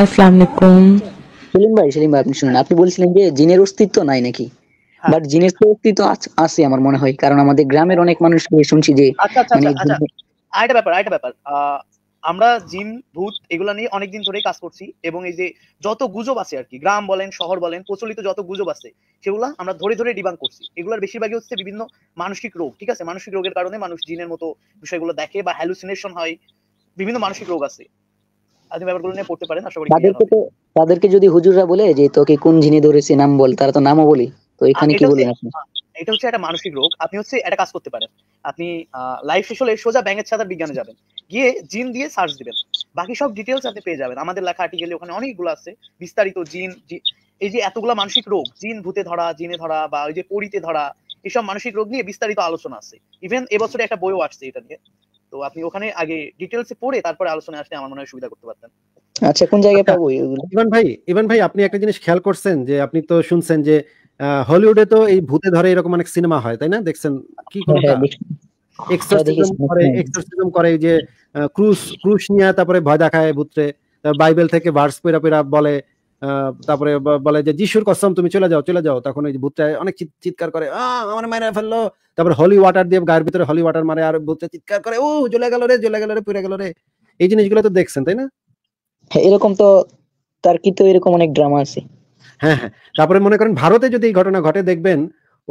আলাইকুম সেলিম ভাই সেলিম ভাই আপনি শুনুন আপনি বলছিলেন যে জিনের অস্তিত্ব নাই নাকি বাট হ্যাঁ। জিনের তো অস্তিত্ব আছে আমার মনে হয় কারণ আমাদের গ্রামের অনেক শুনছি যে আচ্ছা, আচ্ছা, মানে আচ্ছা, ব্যাপার ব্যাপার আমরা জিন ভূত এগুলা নিয়ে অনেকদিন কাজ করছি এবং এই যে যত গুজব আছে আর কি গ্রাম বলেন শহর বলেন প্রচলিত যত গুজব আছে সেগুলা আমরা ধরে ধরে ডিবাং করছি এগুলার বেশিরভাগই হচ্ছে বিভিন্ন মানসিক রোগ ঠিক আছে মানসিক রোগের কারণে মানুষ জিনের মতো বিষয়গুলো দেখে বা হ্যালুসিনেশন হয় বিভিন্ন মানসিক রোগ আছে ব্যাপারগুলো নিয়ে পড়তে পারেন আশা করি তাদেরকে তো তাদেরকে যদি হুজুররা বলে যে তোকে কোন জিনে নাম বল তারা তো নামও বলি তো এখানে কি আপনি এটা হচ্ছে একটা মানসিক রোগ আপনি হচ্ছে একটা কাজ করতে পারেন আপনি লাইফ শেষ হলে সোজা ব্যাঙের বিজ্ঞানে যাবেন গিয়ে জিন দিয়ে সার্চ দিবেন বাকি সব ডিটেলস আপনি পেয়ে যাবেন আমাদের লেখা আর্টিকেলে ওখানে অনেকগুলো আছে বিস্তারিত জিন এই যে এতগুলো মানসিক রোগ জিন ভূতে ধরা জিনে ধরা বা ওই যে পরিতে ধরা এসব মানসিক রোগ নিয়ে বিস্তারিত আলোচনা আছে ইভেন এবছরে একটা বইও আসছে এটা নিয়ে তো আপনি ওখানে আগে ডিটেলসে পড়ে তারপরে আলোচনায় আসলে আমার মনে হয় সুবিধা করতে পারতেন আচ্ছা কোন জায়গায় আচ্ছা, পাবো ইভান ভাই ইভান ভাই আপনি একটা জিনিস খেয়াল করছেন যে আপনি তো শুনছেন যে হলিউডে তো এই ভূতে ধরে এরকম অনেক সিনেমা হয় তাই না দেখছেন কি এক্সোরসিজম হ্যাঁ, হ্যাঁ, হ্যাঁ, করে যে ক্রুশ ক্রুশ নিয়ে তারপরে ভয় দেখায় ভূতরে বাইবেল থেকে ভার্স পেরা পেরা বলে তারপরে বলে যে যিশুর কসম তুমি চলে যাও চলে যাও তখন ওই ভূতটা অনেক চিৎকার করে আমার মায়েরা ফেললো তারপরে হলি ওয়াটার দিয়ে গায়ের ভিতরে হলি ওয়াটার মারে আর ভূতটা চিৎকার করে ও জ্বলে গেল রে জ্বলে গেল রে পুড়ে গেল রে এই জিনিসগুলো তো দেখছেন তাই না হ্যাঁ এরকম তো তার কিন্তু এরকম অনেক ড্রামা আছে হ্যাঁ হ্যাঁ তারপরে মনে করেন ভারতে যদি এই ঘটনা ঘটে দেখবেন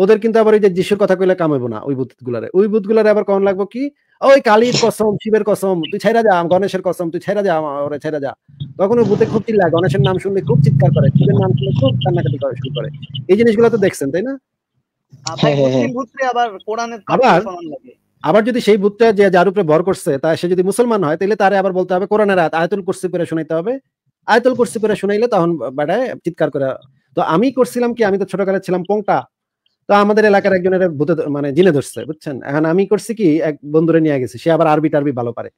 ওদের কিন্তু আবার ওই যে যিশুর কথা কইলে কামাইবো না ওই বুথ গুলারে ওই বুথ গুলারে আবার কখন লাগবো কি ওই কালীর কসম শিবের কসম তুই ছেড়া যা গণেশের কসম তুই ছেড়া যা ওরে ছেড়া যা তখন ওই বুথে খুব চিল্লা গণেশের নাম শুনলে খুব চিৎকার করে শিবের নাম শুনলে খুব কান্নাকাটি করে শুরু করে এই জিনিসগুলো তো দেখছেন তাই না আবার হ্যাঁ, হ্যাঁ, হ্যাঁ। আবার যদি সেই বুথটা যে যার উপরে ভর করছে তা সে যদি মুসলমান হয় তাহলে তারে আবার বলতে হবে কোরআনের আয়াত আয়াতুল কুরসি পড়ে শুনাইতে হবে আয়াতুল কুরসি পড়ে শুনাইলে তখন বেড়ায় চিৎকার করে তো আমি করছিলাম কি আমি তো ছোটকালে ছিলাম পোংটা তো আমাদের এলাকার একজনের ভূতে মানে জিনে ধরছে বুঝছেন এখন আমি করছি কি এক বন্ধুরে নিয়ে গেছি সে আবার আরবি টারবি ভালো পারে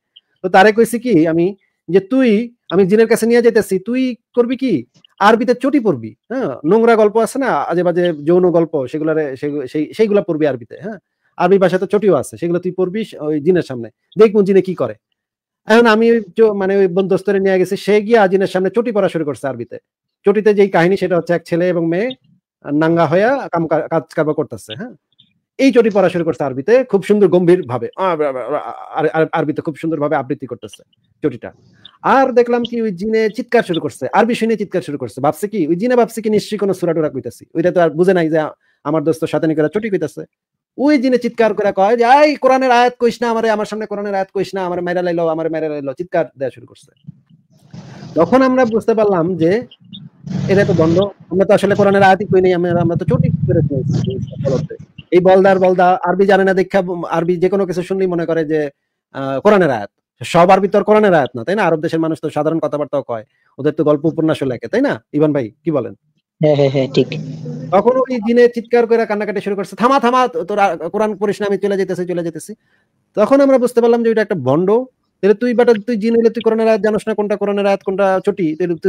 তো তারে কইছি কি আমি যে তুই আমি জিনের কাছে নিয়ে যেতেছি তুই করবি কি আরবিতে চটি পড়বি হ্যাঁ নোংরা গল্প আছে না আজে বাজে যৌন গল্প সেগুলার সেইগুলা পড়বি আরবিতে হ্যাঁ আরবি ভাষাতে চটিও আছে সেগুলো তুই পড়বি ওই জিনের সামনে দেখবো জিনে কি করে এখন আমি মানে ওই বন্ধস্তরে নিয়ে গেছি সে গিয়ে আজিনের সামনে চটি পড়া শুরু করছে আরবিতে চটিতে যেই কাহিনী সেটা হচ্ছে এক ছেলে এবং মেয়ে নাঙ্গা হইয়া কাম কাজ কারবার করতেছে হ্যাঁ এই চটি পড়া শুরু করছে আরবিতে খুব সুন্দর গম্ভীর ভাবে আরবিতে খুব সুন্দর ভাবে আবৃত্তি করতেছে চটিটা আর দেখলাম কি ওই জিনে চিৎকার শুরু করছে আরবি শুনে চিৎকার শুরু করছে ভাবছে কি ওই জিনে ভাবছে কি নিশ্চয়ই কোনো সুরা টুরা কইতাছি ওইটা তো আর বুঝে নাই যে আমার দোস্ত সাতানি করে চটি কইতাছে ওই জিনে চিৎকার করে কয় যে আই কোরআনের আয়াত কইস না আমারে আমার সামনে কোরআনের আয়াত কইস না আমার মেরা লাইলো আমার মেরা লাইলো চিৎকার দেওয়া শুরু করছে তখন আমরা বুঝতে পারলাম যে এটা তো বন্ধ আমরা তো আসলে কোরআনের আয়াতই কই নাই আমরা আমরা তো চটি করে এই বলদার বলদা আরবি জানে না দেখা আরবি যে কোনো কিছু শুনলেই মনে করে যে কোরআনের আয়াত সব আরবি তো আর কোরআনের আয়াত না তাই না আরব দেশের মানুষ তো সাধারণ কথাবার্তাও কয় ওদের তো গল্প উপন্যাসও লেখে তাই না ইভান ভাই কি বলেন হ্যাঁ, হ্যাঁ, হ্যাঁ, ঠিক তখন ওই দিনে চিৎকার করে কান্নাকাটি শুরু করছে থামা থামা তোর কোরআন পড়িস না আমি চলে যেতেছি চলে যেতেছি তখন আমরা বুঝতে পারলাম যে ওইটা একটা বন্ড তাহলে তুই বেটা তুই জিন হলে তুই করোনা আয়াত জানোস না কোনটা করোনা আয়াত কোনটা চটি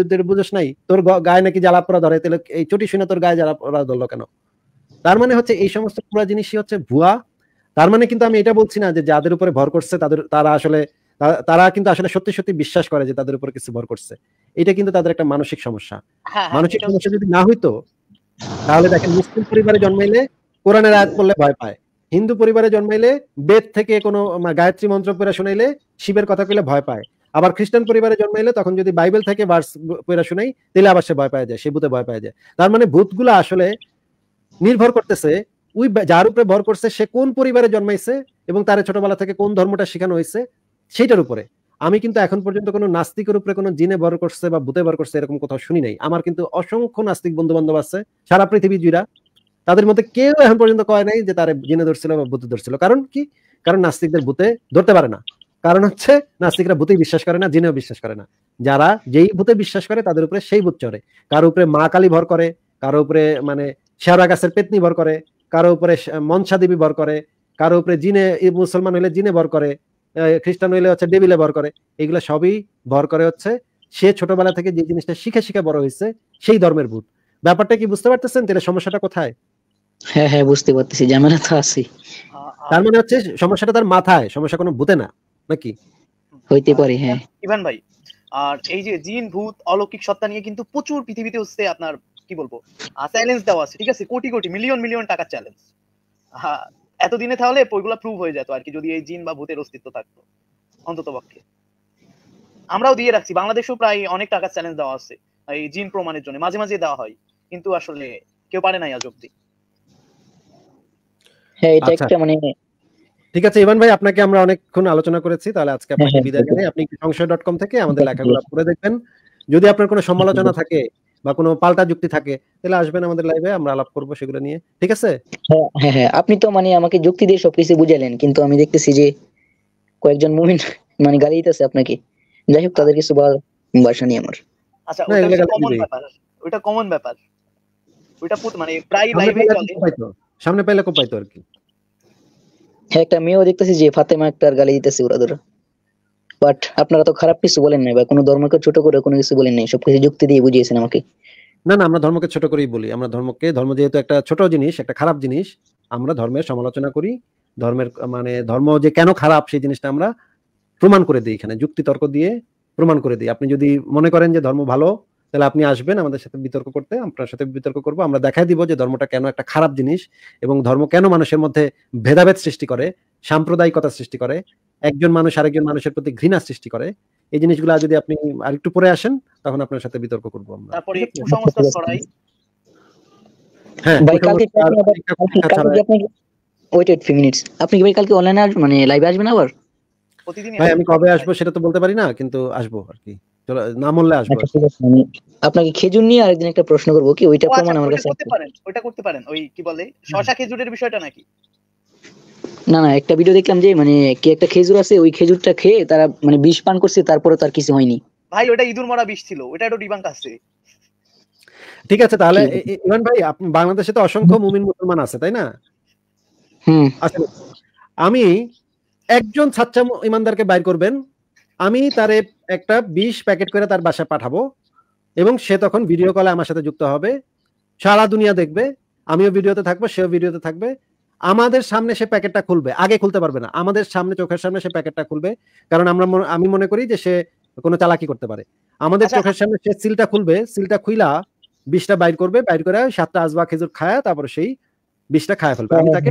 তুই বুঝিস নাই তোর গায়ে নাকি জ্বালা পড়া ধরে তাহলে এই চটি শুনে তোর গায়ে জ্বালা পড়া ধরলো কেন তার মানে হচ্ছে এই সমস্ত পুরা জিনিসই হচ্ছে ভুয়া তার মানে কিন্তু আমি এটা বলছি না যে যাদের উপরে ভর করছে তাদের তারা আসলে তারা কিন্তু আসলে সত্যি সত্যি বিশ্বাস করে যে তাদের উপরে কিছু ভর করছে এটা কিন্তু তাদের একটা মানসিক সমস্যা হ্যাঁ, হ্যাঁ, মানসিক সমস্যা যদি না হইতো তাহলে দেখেন মুসলিম পরিবারে জন্মাইলে কোরআনের আয়াত পড়লে ভয় পায় হিন্দু পরিবারে জন্মাইলে বেদ থেকে কোনো গায়ত্রী মন্ত্র পড়া শুনাইলে শিবের কথা কইলে ভয় পায় আবার খ্রিস্টান পরিবারে জন্মাইলে তখন যদি বাইবেল থেকে ভার্স পড়া শুনাই তাহলে আবার সে ভয় পাওয়া যায় সে ভূতে ভয় পাওয়া যায় তার মানে ভূতগুলো আসলে নির্ভর করতেছে ওই যার উপরে ভর করছে সে কোন পরিবারে জন্মাইছে এবং তার ছোটবেলা থেকে কোন ধর্মটা শেখানো হয়েছে সেইটার উপরে আমি কিন্তু এখন পর্যন্ত কোনো নাস্তিকের উপরে কোনো জিনে ভর করছে বা ভূতে ভর করছে এরকম কোথাও শুনি নাই আমার কিন্তু অসংখ্য নাস্তিক বন্ধু বান্ধব আছে সারা পৃথিবী জুড়া তাদের মধ্যে কেউ এখন পর্যন্ত কয় নাই যে তারা জিনে ধরছিল বা ভূতে ধরছিল কারণ কি কারণ নাস্তিকদের ভূতে ধরতে পারে না কারণ হচ্ছে নাস্তিকরা ভূতে বিশ্বাস করে না জিনেও বিশ্বাস করে না যারা যেই ভূতে বিশ্বাস করে তাদের উপরে সেই ভূত চড়ে কারো উপরে মা কালী ভর করে কারো উপরে মানে শেয়ারা গাছের পেতনি ভর করে কারো উপরে মনসা দেবী ভর করে কারো উপরে জিনে মুসলমান হইলে জিনে ভর করে খ্রিস্টান হইলে হচ্ছে ডেবিলে ভর করে এগুলো সবই ভর করে হচ্ছে সে ছোটবেলা থেকে যে জিনিসটা শিখে শিখে বড় হয়েছে সেই ধর্মের ভূত ব্যাপারটা কি বুঝতে পারতেছেন তাহলে সমস্যাটা কোথায় হ্যাঁ হ্যাঁ বুঝতে পারতেছি ঝামেলা তো আছে তার মানে হচ্ছে সমস্যাটা তার মাথায় সমস্যা কোনো ভূতে না নাকি হইতে পারে হ্যাঁ ইভান ভাই আর এই যে জিন ভূত অলৌকিক সত্তা নিয়ে কিন্তু প্রচুর পৃথিবীতে হচ্ছে আপনার কি বলবো চ্যালেঞ্জ দেওয়া আছে ঠিক আছে কোটি কোটি মিলিয়ন মিলিয়ন টাকার চ্যালেঞ্জ এতদিনে তাহলে ওইগুলো প্রুভ হয়ে যেত আর কি যদি এই জিন বা ভূতের অস্তিত্ব থাকতো অন্তত পক্ষে আমরাও দিয়ে রাখছি বাংলাদেশেও প্রায় অনেক টাকার চ্যালেঞ্জ দেওয়া আছে এই জিন প্রমাণের জন্য মাঝে মাঝে দেওয়া হয় কিন্তু আসলে কেউ পারে নাই আজ অব্দি হ্যাঁ, আচ্ছা। মানে ঠিক আছে ইভান ভাই আপনাকে আমরা অনেকক্ষণ আলোচনা করেছি তাহলে আজকে আপনাকে হ্যাঁ, হ্যাঁ, বিদায় জানাই আপনি সংশয় ডট কম থেকে আমাদের লেখাগুলো পড়ে দেখবেন যদি আপনার কোনো সমালোচনা থাকে বা কোনো পাল্টা যুক্তি থাকে তাহলে আসবেন আমাদের লাইভে আমরা আলাপ করব সেগুলো নিয়ে ঠিক আছে হ্যাঁ হ্যাঁ আপনি তো মানে আমাকে যুক্তি দিয়ে সবকিছু বুঝালেন কিন্তু আমি দেখতেছি যে কয়েকজন মুমিন মানে গালি দিতেছে আপনাকে যাই হোক তাদের কিছু বলার ভাষা নেই আমার আচ্ছা ওটা কমন ব্যাপার ওটা কমন ব্যাপার ওটা মানে প্রায় লাইভে চলে সামনে পাইলে কো পাইতো আর কি হ্যাঁ একটা মেয়েও দেখতেছি যে ফাতেমা একটার গালি দিতেছে ওরা ধরো বাট আপনারা তো খারাপ কিছু বলেন নাই বা কোনো ধর্মকে ছোট করে কোনো কিছু বলেন নাই সবকিছু যুক্তি দিয়ে বুঝিয়েছেন আমাকে না না আমরা ধর্মকে ছোট করেই বলি আমরা ধর্মকে ধর্ম যেহেতু একটা ছোট জিনিস একটা খারাপ জিনিস আমরা ধর্মের সমালোচনা করি ধর্মের মানে ধর্ম যে কেন খারাপ সেই জিনিসটা আমরা প্রমাণ করে দিই এখানে যুক্তি তর্ক দিয়ে প্রমাণ করে দিই আপনি যদি মনে করেন যে ধর্ম ভালো তাহলে আপনি আসবেন আমাদের সাথে বিতর্ক করতে আপনার সাথে বিতর্ক করব আমরা দেখাই দিব যে ধর্মটা কেন একটা খারাপ জিনিস এবং ধর্ম কেন মানুষের মধ্যে ভেদাভেদ সৃষ্টি করে সাম্প্রদায়িকতা সৃষ্টি করে একজন মানুষ আরেকজন মানুষের প্রতি ঘৃণা সৃষ্টি করে এই জিনিসগুলো যদি আপনি আর একটু পরে আসেন তখন আপনার সাথে বিতর্ক করব আমরা হ্যাঁ, আপনি কালকে অনলাইনে মানে লাইভে আসবেন আবার ভাই আমি কবে আসবো সেটা তো বলতে পারি না কিন্তু আসবো আর কি আচ্ছা, আপনাকে খেজুর নিয়ে আরেকদিন একটা প্রশ্ন কি ওইটা প্রমাণ আচ্ছা, আমার কাছে ওইটা করতে পারেন ওই কি বলে শশা খেজুরের বিষয়টা নাকি না না একটা ভিডিও দেখলাম যে মানে কি একটা খেজুর আছে ওই খেজুরটা খেয়ে তারা মানে বিষ পান করছে তারপরে তার কিছু হয়নি ভাই ওটা ইঁদুর মরা বিষ ছিল ওটা একটু ডিবাঙ্ক আছে ঠিক আছে তাহলে ইমান ভাই বাংলাদেশে তো অসংখ্য মুমিন মুসলমান আছে তাই না হুম আচ্ছা, আমি একজন ছাত্র ইমানদারকে বাইর করবেন আমি তারে একটা বিশ প্যাকেট করে তার বাসায় পাঠাবো এবং সে তখন ভিডিও কলে আমার সাথে যুক্ত হবে সারা দুনিয়া দেখবে আমিও ভিডিওতে থাকবো সেও ভিডিওতে থাকবে আমাদের সামনে সে প্যাকেটটা খুলবে আগে খুলতে পারবে না আমাদের সামনে চোখের সামনে সে প্যাকেটটা খুলবে কারণ আমরা আমি মনে করি যে সে কোনো চালাকি করতে পারে আমাদের চোখের সামনে সে সিলটা খুলবে সিলটা খুইলা বিষটা বাইর করবে বাইর করে সাতটা আসবা খেজুর খায়া তারপর সেই বিষটা খায় ফেলবে আমি তাকে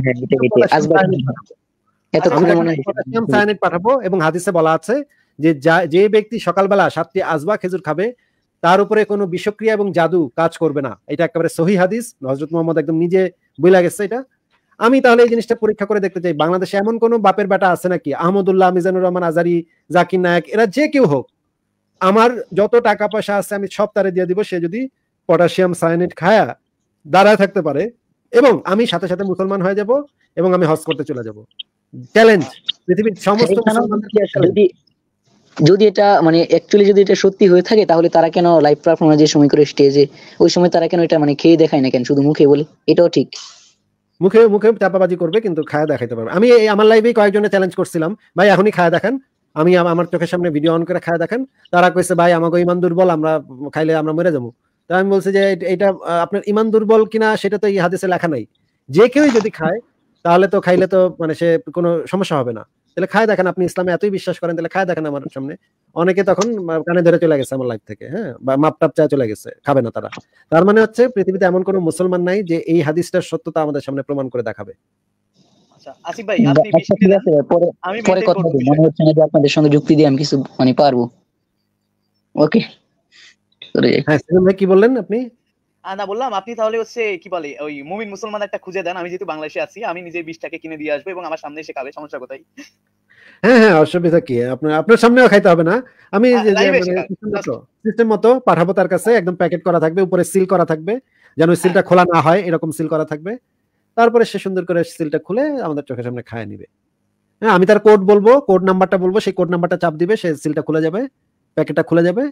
পাঠাবো এবং হাদিসে বলা আছে যে যে ব্যক্তি সকালবেলা সাতটি আসবা খেজুর খাবে তার উপরে কোনো বিষক্রিয়া এবং জাদু কাজ করবে না এটা একেবারে সহি হাদিস নজরত মোহাম্মদ একদম নিজে বইলা গেছে এটা আমি তাহলে এই জিনিসটা পরীক্ষা করে দেখতে চাই বাংলাদেশে এমন কোন বাপের বেটা আছে নাকি আহমদুল্লাহ মিজানুর রহমান আজারি জাকির নায়ক এরা যে কেউ হোক আমার যত টাকা পয়সা আছে আমি সব তারে দিয়ে দিব সে যদি পটাশিয়াম সায়ানেট খায়া দাঁড়ায় থাকতে পারে এবং আমি সাথে সাথে মুসলমান হয়ে যাব এবং আমি হজ করতে চলে যাব চ্যালেঞ্জ পৃথিবীর সমস্ত যদি এটা মানে অ্যাকচুয়ালি যদি এটা সত্যি হয়ে থাকে তাহলে তারা কেন লাইভ পারফরমেন্স যে সময় করে স্টেজে ওই সময় তারা কেন এটা মানে খেয়ে দেখায় না কেন শুধু মুখে বলে এটাও ঠিক মুখে মুখে চাপাবাজি করবে কিন্তু খায়া দেখাইতে পারবে আমি আমার লাইভে কয়েকজনে চ্যালেঞ্জ করছিলাম ভাই এখনই খায়া দেখান আমি আমার চোখের সামনে ভিডিও অন করে খায়া দেখান তারা কইছে ভাই আমাকে ইমান দুর্বল আমরা খাইলে আমরা মরে যাবো তো আমি বলছি যে এটা আপনার ইমান দুর্বল কিনা সেটা তো এই হাদিসে লেখা নাই যে কেউই যদি খায় তাহলে তো খাইলে তো মানে সে কোনো সমস্যা হবে না তাহলে খায় দেখেন আপনি ইসলামে এতই বিশ্বাস করেন তাহলে খায় দেখেন আমার সামনে অনেকে তখন কানে ধরে চলে গেছে আমার লাইফ থেকে হ্যাঁ বা মাপটাপ চায় চলে গেছে খাবে না তারা তার মানে হচ্ছে পৃথিবীতে এমন কোন মুসলমান নাই যে এই হাদিসটার সত্যতা আমাদের সামনে প্রমাণ করে দেখাবে আচ্ছা, আপনি আচ্ছা, না বললাম আপনি তাহলে হচ্ছে কি বলে ওই মুমিন মুসলমান একটা খুঁজে দেন আমি যেহেতু বাংলাদেশে আছি আমি নিজে বিশটাকে কিনে দিয়ে আসবো এবং আমার সামনে এসে খাবে সমস্যা কোথায় হ্যাঁ হ্যাঁ অসুবিধা কি আপনার আপনার সামনেও খাইতে হবে না আমি সিস্টেম মানে মতো পাঠাবো তার কাছে একদম প্যাকেট করা থাকবে উপরে সিল করা থাকবে যেন সিলটা খোলা না হয় এরকম সিল করা থাকবে তারপরে সে সুন্দর করে সিলটা খুলে আমাদের চোখের সামনে খায় নিবে হ্যাঁ আমি তার কোড বলবো কোড নাম্বারটা বলবো সেই কোড নাম্বারটা চাপ দিবে সে সিলটা খুলে যাবে প্যাকেটটা খুলে যাবে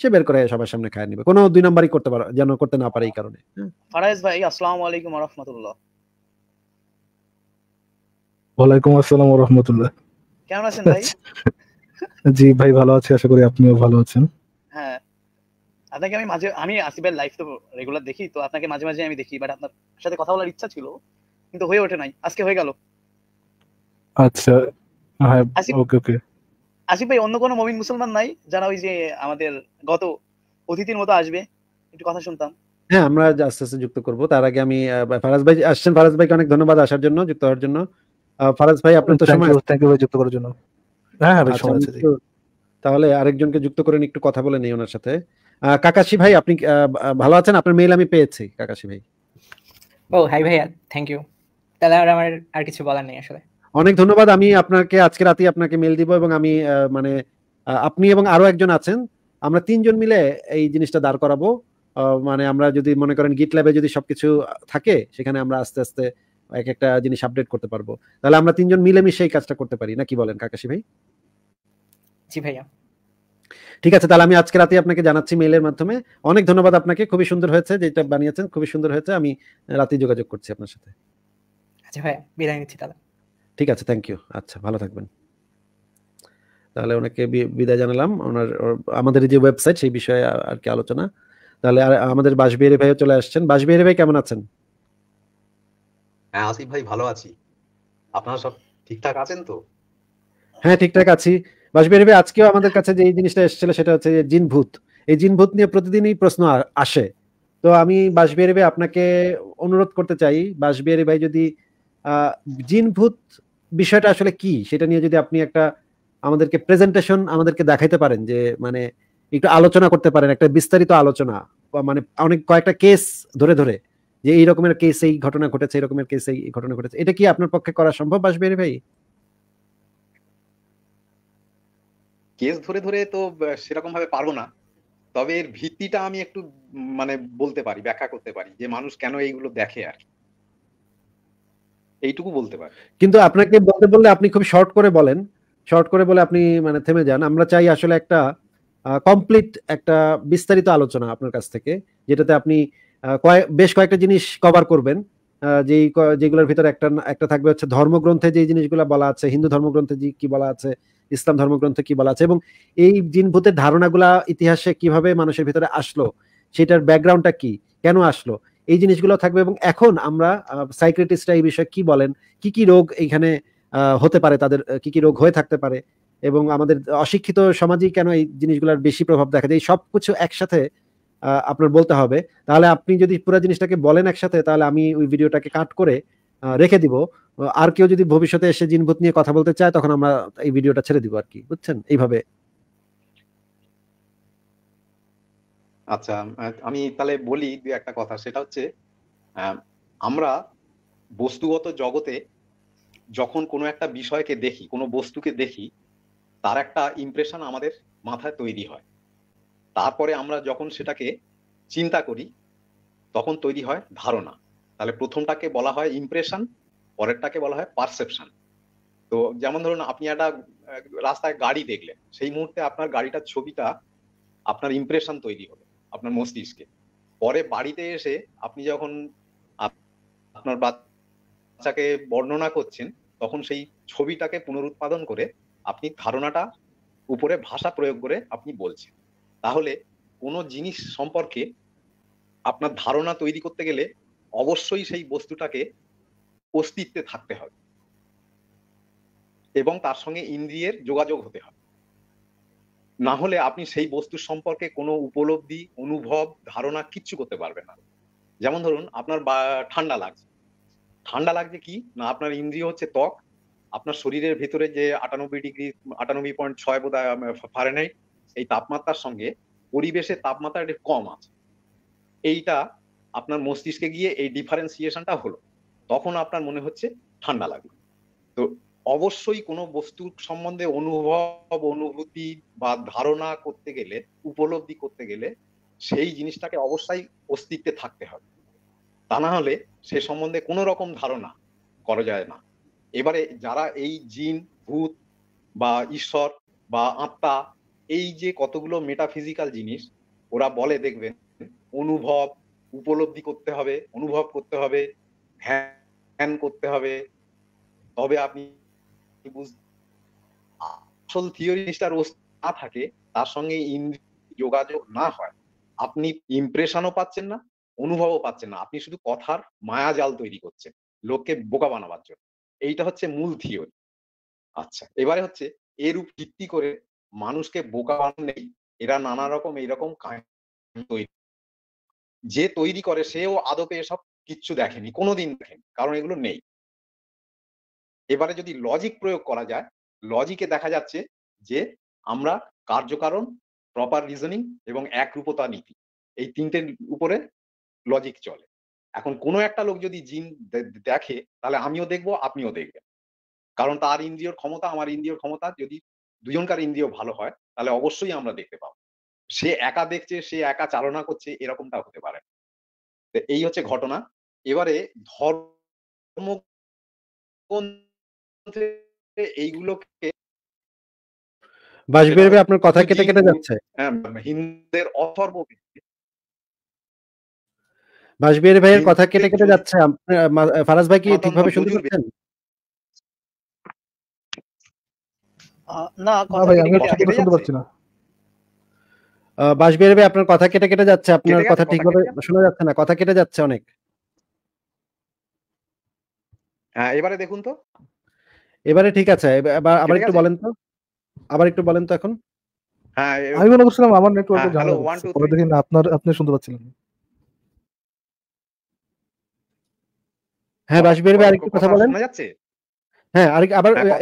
সে বের করে সবার সামনে খায় নিবে কোনো দুই নাম্বারই করতে পারো যেন করতে না পারে এই কারণে ফারাইজ ভাই আসসালামু আলাইকুম ওয়া রাহমাতুল্লাহ ওয়ালাইকুম আসসালাম ওয়া রাহমাতুল্লাহ কেমন আছেন ভাই জি ভাই ভালো আছি আশা করি আপনিও ভালো আছেন হ্যাঁ আপনাকে আমি মাঝে আমি আসিবের লাইফ তো রেগুলার দেখি তো আপনাকে মাঝে মাঝে আমি দেখি বাট আপনার সাথে কথা বলার ইচ্ছা ছিল কিন্তু হয়ে ওঠে নাই আজকে হয়ে গেল আচ্ছা হ্যাঁ ওকে ওকে আসিফ ভাই অন্য কোনো মমিন মুসলমান নাই যারা ওই যে আমাদের গত অতিথির মতো আসবে একটু কথা শুনতাম হ্যাঁ আমরা আস্তে আস্তে যুক্ত করব তার আগে আমি ফারাজ ভাই আসছেন ফারাজ ভাইকে অনেক ধন্যবাদ আসার জন্য যুক্ত হওয়ার জন্য ফারাজ ভাই আপনার তো সময় থ্যাংক ইউ যুক্ত করার জন্য হ্যাঁ হ্যাঁ আচ্ছা, সময় আছে তাহলে আরেকজনকে যুক্ত করেন একটু কথা বলে নেই ওনার সাথে কাকাশি ভাই আপনি ভালো আছেন আপনার মেইল আমি পেয়েছি কাকাশি ভাই ও হাই ভাইয়া থ্যাংক ইউ তাহলে আর আমার আর কিছু বলার নেই আসলে অনেক ধন্যবাদ আমি আপনাকে আজকে রাতে আপনাকে মেল দিব এবং আমি মানে আপনি এবং আরো একজন আছেন আমরা তিনজন মিলে এই জিনিসটা দাঁড় করাবো মানে আমরা যদি মনে করেন গিট ল্যাবে যদি সবকিছু থাকে সেখানে আমরা আস্তে আস্তে এক একটা জিনিস আপডেট করতে পারবো তাহলে আমরা তিনজন মিলেমিশে এই কাজটা করতে পারি না কি বলেন কাকাশি ভাই জি ভাইয়া ঠিক আছে তাহলে আমি আজকে রাতে আপনাকে জানাচ্ছি মেইলের মাধ্যমে অনেক ধন্যবাদ আপনাকে খুবই সুন্দর হয়েছে যেটা বানিয়েছেন খুবই সুন্দর হয়েছে আমি রাতে যোগাযোগ করছি আপনার সাথে আচ্ছা ভাই বিদায় নিচ্ছি তাহলে ঠিক আছে থ্যাংক ইউ আচ্ছা ভালো থাকবেন তাহলে ওনাকে বিদায় জানালাম ওনার আমাদের যে ওয়েবসাইট সেই বিষয়ে আর কি আলোচনা তাহলে আমাদের বাসবিহারি ভাইও চলে আসছেন বাসবিহারি ভাই কেমন আছেন হ্যাঁ আসিফ ভাই ভালো আছি আপনারা সব ঠিকঠাক আছেন তো হ্যাঁ ঠিকঠাক আছি বাসবিহারি ভাই আজকেও আমাদের কাছে যে এই জিনিসটা এসেছিল সেটা হচ্ছে জিন ভূত এই ভূত নিয়ে প্রতিদিনই প্রশ্ন আসে তো আমি বাসবিহারি ভাই আপনাকে অনুরোধ করতে চাই বাসবিহারি ভাই যদি জিনভূত বিষয়টা আসলে কি সেটা নিয়ে যদি আপনি একটা আমাদেরকে প্রেজেন্টেশন আমাদেরকে দেখাইতে পারেন যে মানে একটু আলোচনা করতে পারেন একটা বিস্তারিত আলোচনা মানে অনেক কয়েকটা কেস ধরে ধরে যে এই রকমের কেস এই ঘটনা ঘটেছে এরকমের কেস এই ঘটনা ঘটেছে এটা কি আপনার পক্ষে করা সম্ভব আসবে ভাই কেস ধরে ধরে তো সেরকম ভাবে পারবো না তবে এর ভিত্তিটা আমি একটু মানে বলতে পারি ব্যাখ্যা করতে পারি যে মানুষ কেন এইগুলো দেখে আর কি এইটুকু বলতে পারি কিন্তু আপনাকে বলতে বললে আপনি খুব শর্ট করে বলেন শর্ট করে বলে আপনি মানে থেমে যান আমরা চাই আসলে একটা কমপ্লিট একটা বিস্তারিত আলোচনা আপনার কাছ থেকে যেটাতে আপনি বেশ কয়েকটা জিনিস কভার করবেন যেই যেগুলোর ভিতরে একটা একটা থাকবে হচ্ছে ধর্মগ্রন্থে যে জিনিসগুলো বলা আছে হিন্দু ধর্মগ্রন্থে যে কি বলা আছে ইসলাম ধর্মগ্রন্থে কি বলা আছে এবং এই জিনভূতের ধারণাগুলা ইতিহাসে কিভাবে মানুষের ভিতরে আসলো সেটার ব্যাকগ্রাউন্ডটা কি কেন আসলো এই জিনিসগুলো থাকবে এবং এখন আমরা সাইক্রেটিস্টরা এই বিষয়ে কি বলেন কি কি রোগ এখানে হতে পারে তাদের কি কি রোগ হয়ে থাকতে পারে এবং আমাদের অশিক্ষিত সমাজেই কেন এই জিনিসগুলোর বেশি প্রভাব দেখা যায় সব কিছু একসাথে আপনার বলতে হবে তাহলে আপনি যদি পুরো জিনিসটাকে বলেন একসাথে তাহলে আমি ওই ভিডিওটাকে কাট করে রেখে দিব আর কেউ যদি ভবিষ্যতে এসে জিনভূত নিয়ে কথা বলতে চায় তখন আমরা এই ভিডিওটা ছেড়ে দিব আর কি বুঝছেন এইভাবে আচ্ছা আমি তাহলে বলি দু একটা কথা সেটা হচ্ছে আমরা বস্তুগত জগতে যখন কোনো একটা বিষয়কে দেখি কোনো বস্তুকে দেখি তার একটা ইমপ্রেশন আমাদের মাথায় তৈরি হয় তারপরে আমরা যখন সেটাকে চিন্তা করি তখন তৈরি হয় ধারণা তাহলে প্রথমটাকে বলা হয় ইমপ্রেশন পরেরটাকে বলা হয় পারসেপশন তো যেমন ধরুন আপনি একটা রাস্তায় গাড়ি দেখলেন সেই মুহূর্তে আপনার গাড়িটার ছবিটা আপনার ইমপ্রেশন তৈরি হবে আপনার মস্তিষ্কে পরে বাড়িতে এসে আপনি যখন আপনার বাচ্চাকে বর্ণনা করছেন তখন সেই ছবিটাকে পুনরুৎপাদন করে আপনি ধারণাটা উপরে ভাষা প্রয়োগ করে আপনি বলছেন তাহলে কোনো জিনিস সম্পর্কে আপনার ধারণা তৈরি করতে গেলে অবশ্যই সেই বস্তুটাকে অস্তিত্বে থাকতে হবে এবং তার সঙ্গে ইন্দ্রিয়ের যোগাযোগ হতে হবে না হলে আপনি সেই বস্তু সম্পর্কে কোনো উপলব্ধি অনুভব ধারণা কিচ্ছু করতে পারবেন না যেমন ধরুন আপনার ঠান্ডা লাগছে ঠান্ডা লাগছে কি না আপনার ইন্দ্রিয় হচ্ছে ত্বক আপনার শরীরের ভিতরে যে আটানব্বই ডিগ্রি আটানব্বই পয়েন্ট ছয় বোধ ফারেনহাইট এই তাপমাত্রার সঙ্গে পরিবেশের তাপমাত্রা একটু কম আছে এইটা আপনার মস্তিষ্কে গিয়ে এই ডিফারেন্সিয়েশনটা হলো তখন আপনার মনে হচ্ছে ঠান্ডা লাগলো তো অবশ্যই কোনো বস্তুর সম্বন্ধে অনুভব অনুভূতি বা ধারণা করতে গেলে উপলব্ধি করতে গেলে সেই জিনিসটাকে অবশ্যই অস্তিত্বে থাকতে হবে তা না হলে সে সম্বন্ধে কোনো রকম ধারণা করা যায় না এবারে যারা এই জিন ভূত বা ঈশ্বর বা আত্মা এই যে কতগুলো মেটাফিজিক্যাল জিনিস ওরা বলে দেখবেন অনুভব উপলব্ধি করতে হবে অনুভব করতে হবে ধ্যান করতে হবে তবে আপনি আসল থিওরিস্টার না থাকে তার সঙ্গে যোগাযোগ না হয় আপনি ইমপ্রেশনও পাচ্ছেন না অনুভবও পাচ্ছেন না আপনি শুধু কথার মায়া জাল তৈরি করছেন লোককে বোকা বানাবার জন্য এইটা হচ্ছে মূল থিওরি আচ্ছা এবারে হচ্ছে এর উপর ভিত্তি করে মানুষকে বোকা বানানেই এরা নানা রকম এইরকম তৈরি যে তৈরি করে সেও আদপে এসব কিচ্ছু দেখেনি কোনোদিন দেখেনি কারণ এগুলো নেই এবারে যদি লজিক প্রয়োগ করা যায় লজিকে দেখা যাচ্ছে যে আমরা কার্যকারণ প্রপার রিজনিং এবং একরূপতা নীতি এই তিনটের উপরে লজিক চলে এখন কোনো একটা লোক যদি জিন দেখে তাহলে আমিও দেখব আপনিও দেখবেন কারণ তার ইন্দ্রিয়র ক্ষমতা আমার ইন্দ্রিয়র ক্ষমতা যদি দুজনকার ইন্দ্রিয় ভালো হয় তাহলে অবশ্যই আমরা দেখতে পাবো সে একা দেখছে সে একা চালনা করছে এরকমটা হতে পারে এই হচ্ছে ঘটনা এবারে ধর্ম কোন এইগুলোকে আপনার হ্যাঁ, কথা কেটে কেটে যাচ্ছে হিন্দুদের অথর্ব ভাইয়ের কথা কেটে কেটে যাচ্ছে ফারাজ ভাই কি ঠিকভাবে শুনতে পাচ্ছেন ভাই আপনার কথা কেটে কেটে যাচ্ছে আপনার কথা ঠিকভাবে শোনা যাচ্ছে না কথা কেটে যাচ্ছে অনেক হ্যাঁ এবারে দেখুন তো এবারে ঠিক আছে এবার আবার একটু বলেন তো আবার একটু বলেন তো এখন হ্যাঁ আমি আমার নেটওয়ার্কে হ্যাঁ, পরে দেখি না আপনার আপনি শুনতে পাচ্ছিলেন হ্যাঁ ভাই আরেকটু কথা বলেন হ্যাঁ আর আবার হ্যাঁ,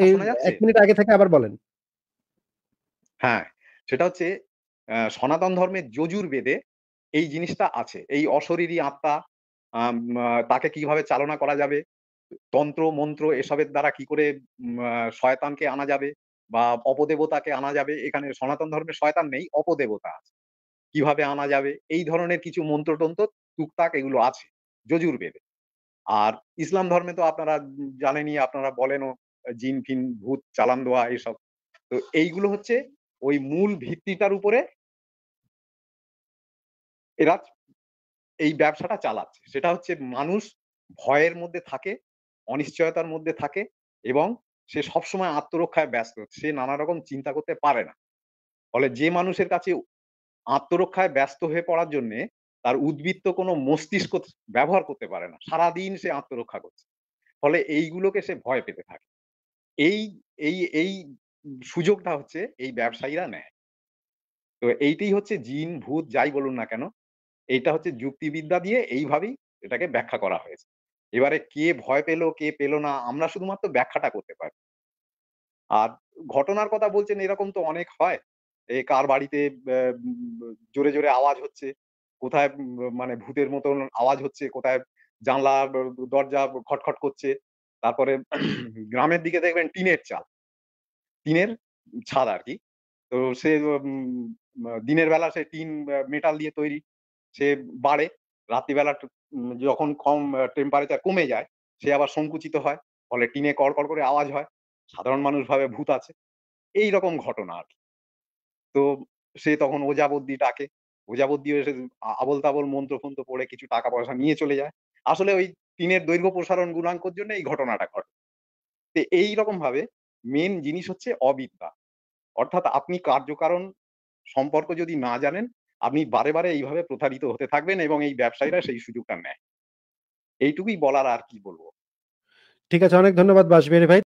এক মিনিট আগে থেকে আবার বলেন হ্যাঁ সেটা হচ্ছে সনাতন ধর্মের যজুর বেদে এই জিনিসটা আছে এই অশরীরী আত্মা তাকে কিভাবে চালনা করা যাবে তন্ত্র মন্ত্র এসবের দ্বারা কি করে শয়তানকে আনা যাবে বা অপদেবতাকে আনা যাবে এখানে সনাতন ধর্মে শয়তান নেই অপদেবতা আছে কিভাবে আনা যাবে এই ধরনের কিছু টন্ত্র টুকটাক এগুলো আছে যজুর বেদে আর ইসলাম ধর্মে তো আপনারা জানেনই আপনারা বলেনও জিন ফিন ভূত চালান দোয়া এইসব তো এইগুলো হচ্ছে ওই মূল ভিত্তিটার উপরে এরা এই ব্যবসাটা চালাচ্ছে সেটা হচ্ছে মানুষ ভয়ের মধ্যে থাকে অনিশ্চয়তার মধ্যে থাকে এবং সে সবসময় আত্মরক্ষায় ব্যস্ত সে নানা রকম চিন্তা করতে পারে না ফলে যে মানুষের কাছে আত্মরক্ষায় ব্যস্ত হয়ে পড়ার জন্যে তার উদ্বৃত্ত কোনো মস্তিষ্ক ব্যবহার করতে পারে না সারাদিন সে আত্মরক্ষা করছে ফলে এইগুলোকে সে ভয় পেতে থাকে এই এই এই সুযোগটা হচ্ছে এই ব্যবসায়ীরা নেয় তো এইটাই হচ্ছে জিন ভূত যাই বলুন না কেন এইটা হচ্ছে যুক্তিবিদ্যা দিয়ে এইভাবেই এটাকে ব্যাখ্যা করা হয়েছে এবারে কে ভয় পেলো কে পেলো না আমরা শুধুমাত্র ব্যাখ্যাটা করতে পারি আর ঘটনার কথা বলছেন এরকম তো অনেক হয় এই কার বাড়িতে জোরে জোরে আওয়াজ হচ্ছে কোথায় মানে ভূতের মতন আওয়াজ হচ্ছে কোথায় জানলা দরজা খটখট করছে তারপরে গ্রামের দিকে দেখবেন টিনের চাল টিনের ছাদ আর কি তো সে দিনের বেলা সে টিন মেটাল দিয়ে তৈরি সে বাড়ে রাত্রিবেলা যখন কম টেম্পারেচার কমে যায় সে আবার সংকুচিত হয় ফলে টিনে কড়কড় করে আওয়াজ হয় সাধারণ মানুষ ভাবে ভূত আছে এই রকম ঘটনা আর তো সে তখন ওজাবদ্দি ডাকে ওজাবদ্দি এসে আবল তাবল মন্ত্র ফন্ত্র পড়ে কিছু টাকা পয়সা নিয়ে চলে যায় আসলে ওই টিনের দৈর্ঘ্য প্রসারণ গুণাঙ্কর জন্য এই ঘটনাটা ঘটে তো এই রকম ভাবে মেন জিনিস হচ্ছে অবিদ্যা অর্থাৎ আপনি কার্যকারণ সম্পর্ক যদি না জানেন আপনি বারে বারে এইভাবে প্রতারিত হতে থাকবেন এবং এই ব্যবসায়ীরা সেই সুযোগটা নেয় এইটুকুই বলার আর কি বলবো ঠিক আছে অনেক ধন্যবাদ বাসবিহারী ভাই